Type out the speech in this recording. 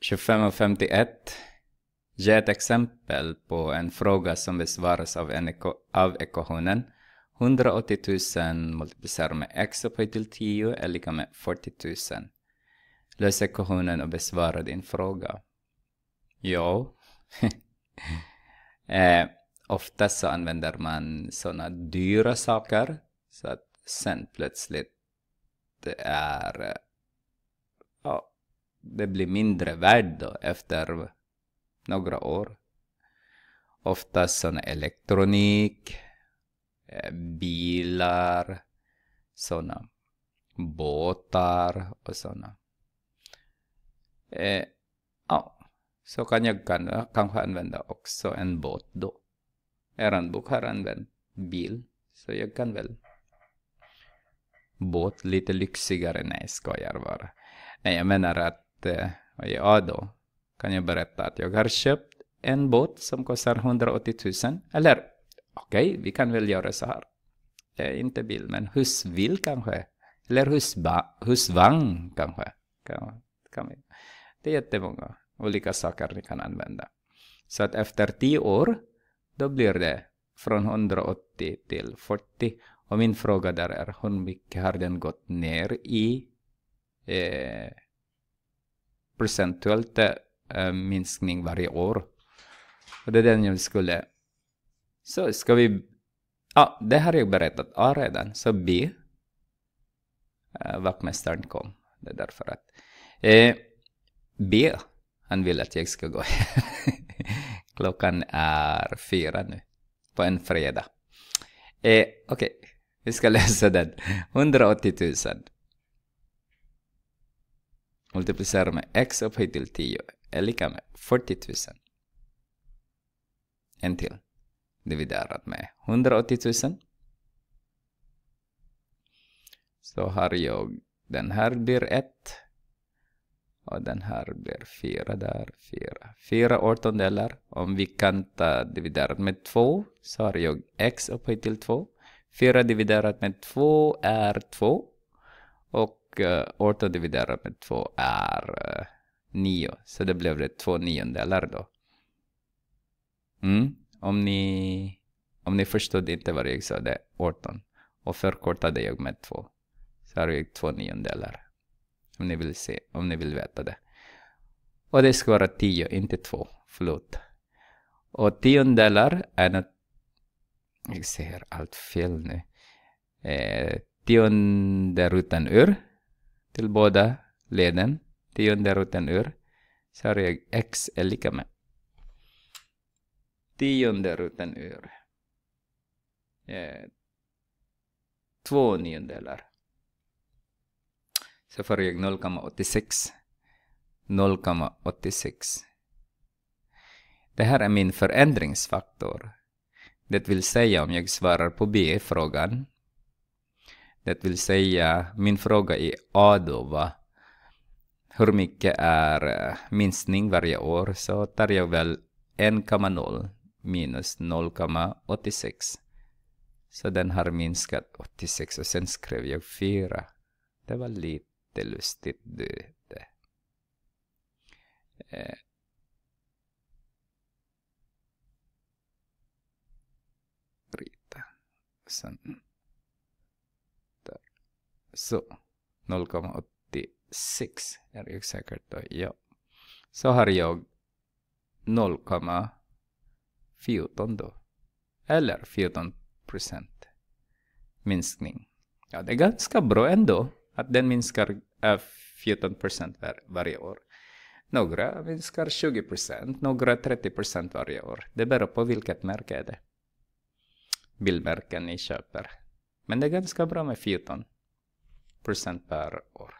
25 och 51 Ge ett exempel på en fråga som besvaras av, en eko, av ekvationen 180 000 multiplicerat med x upphöjt till 10 är lika med 40 000. Lös ekvationen och besvara din fråga. Ja. eh, oftast så använder man sådana dyra saker så att sen plötsligt det är eh, ja, det blir mindre värd då efter några år. Oftast sån elektronik, eh, bilar, såna båtar och såna. Eh, ja, så kan jag kan, kanske använda också en båt då. bok har använt bil, så jag kan väl båt lite lyxigare. Nej, jag skojar bara. Nej, jag menar att Eh, ja då, kan jag berätta att jag har köpt en båt som kostar 180 000. Eller okej, okay, vi kan väl göra så här. Eh, inte bil, men husbil kanske. Eller husba, husvagn kanske. Kan, kan vi. Det är jättemånga olika saker ni kan använda. Så att efter tio år, då blir det från 180 till 40. Och min fråga där är hur mycket har den gått ner i eh, procentuellt äh, minskning varje år. Och det är den jag skulle... Så ska vi... Ja, ah, det har jag berättat A redan. Så B. Äh, vaktmästaren kom. Det är därför att... Eh, B. Han vill att jag ska gå Klockan är fyra nu. På en fredag. Eh, Okej, okay. vi ska läsa den. 180 000 multiplicerar med x upphöjt till 10 är lika med 40 000. En till. Dividerat med 180 000. Så har jag den här blir 1. Och den här blir 4 där, 4. 4 åttondelar. Om vi kan ta dividerat med 2 så har jag x upphöjt till 2. 4 dividerat med 2 är 2. Och uh, 18 eh, dividerat med 2 är uh, eh, 9. Så det blev det två niondelar då. Mm. Om, ni, om ni förstod inte vad jag sa, det är 18. Och förkortade jag med 2. Så har jag 2 niondelar. Om ni vill se, om ni vill veta det. Och det ska vara 10, inte 2. Förlåt. Och tiondelar är något... Jag ser allt fel nu. Eh, tionde rutan ur till båda leden, tionde roten ur, så har jag x är lika med tionde roten ur eh, två niondelar. Så får jag 0,86. 0,86. Det här är min förändringsfaktor. Det vill säga om jag svarar på B-frågan det vill säga, min fråga i Adova, hur mycket är eh, minskning varje år? Så tar jag väl 1,0 minus 0,86. Så den har minskat 86 och sen skrev jag 4. Det var lite lustigt. Det. Eh. Rita. Sen. So 0,86 är exakt då. Ja. Så har jag 0,14 då. Eller 14 minskning. Ja, det är ganska bra ändå att den minskar 14 äh, var, varje år. Några minskar 20 några 30 varje år. Det beror på vilket märke är bilmärken ni köper. Men det är ganska bra med 14. percent per hour.